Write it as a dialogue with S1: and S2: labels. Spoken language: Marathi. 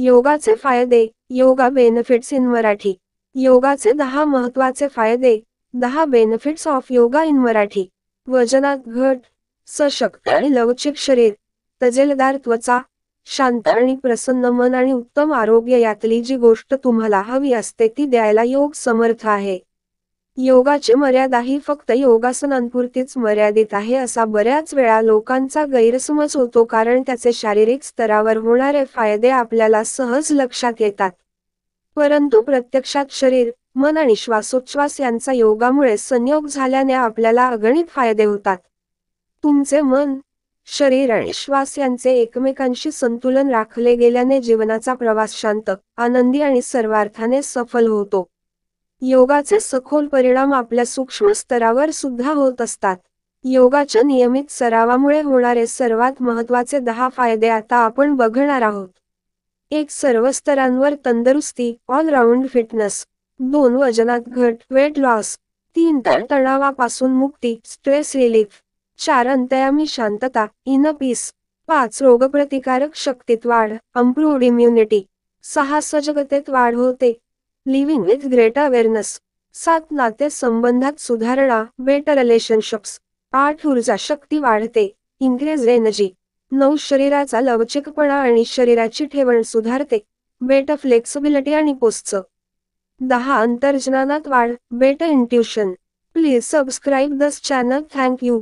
S1: योगाचे फायदे योगा बेनिफिट्स इन मराठी योगाचे दहा महत्वाचे फायदे दहा benefits of yoga in Marathi वजनात घट सशक्त आणि लवचिक शरीर तजेलदार त्वचा शांत आणि प्रसन्न मन आणि उत्तम आरोग्य यातली जी गोष्ट तुम्हाला हवी असते ती द्यायला योग समर्थ आहे योगाची मर्यादा ही फक्त योगासनांपुरतीच मर्यादित आहे असा बऱ्याच वेळा लोकांचा गैरसमज होतो कारण त्याचे शारीरिक स्तरावर होणारे फायदे आपल्याला सहज लक्षात येतात परंतु प्रत्यक्षात शरीर मन आणि श्वासोच्छ्वास यांचा योगामुळे संयोग झाल्याने आपल्याला अगणित फायदे होतात तुमचे मन शरीर आणि श्वास यांचे एकमेकांशी संतुलन राखले गेल्याने जीवनाचा प्रवास शांत आनंदी आणि सर्वार्थाने सफल होतो योगाचे सखोल परिणाम आपल्या सूक्ष्म स्तरावर सुद्धा होत असतात योगाच्या नियमित सरावामुळे होणारे सर्वात महत्वाचे दहा फायदे आता आपण बघणार आहोत एक सर्व स्तरांवर तंदुरुस्ती ऑलराऊंड फिटनेस दोन वजनात घट वेट लॉस तीन तणावापासून मुक्ती स्ट्रेस रिलीफ चार अंतयामी शांतता इन पीस पाच रोगप्रतिकारक शक्तीत वाढ अम्प्रूव्ड इम्युनिटी सहा सजगतेत वाढ होते लिव्हिंग विथ ग्रेट अवेअरनेस सात नाते संबंधात सुधारणा बेटर रिलेशनशिप्स आठ ऊर्जा शक्ती वाढते इन्क्रीज एनर्जी नऊ शरीराचा लवचिकपणा आणि शरीराची ठेवण सुधारते बेट फ्लेक्सिबिलिटी आणि पोस्ट दहा अंतर्ज्ञानात वाढ बेट इंट्युशन प्लीज सबस्क्राईब दस चॅनल थँक यू